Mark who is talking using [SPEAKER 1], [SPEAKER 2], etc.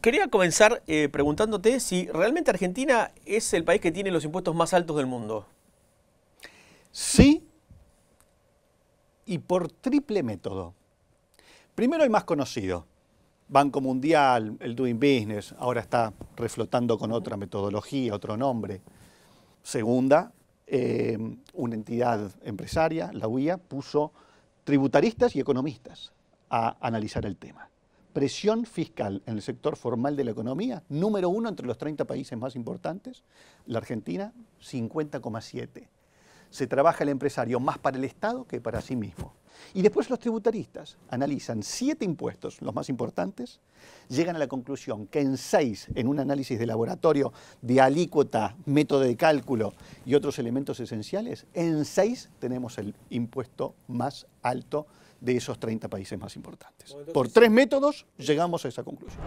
[SPEAKER 1] Quería comenzar eh, preguntándote si realmente Argentina es el país que tiene los impuestos más
[SPEAKER 2] altos del mundo. Sí, y por triple método. Primero hay más conocido, Banco Mundial, el Doing Business, ahora está reflotando con otra metodología, otro nombre. Segunda, eh, una entidad empresaria, la UIA, puso tributaristas y economistas a analizar el tema presión fiscal en el sector formal de la economía, número uno entre los 30 países más importantes, la Argentina 50,7. Se trabaja el empresario más para el Estado que para sí mismo. Y después los tributaristas analizan siete impuestos, los más importantes, llegan a la conclusión que en seis, en un análisis de laboratorio de alícuota, método de cálculo y otros elementos esenciales, en seis tenemos el impuesto más alto de esos 30 países más importantes. Por tres métodos llegamos a esa conclusión.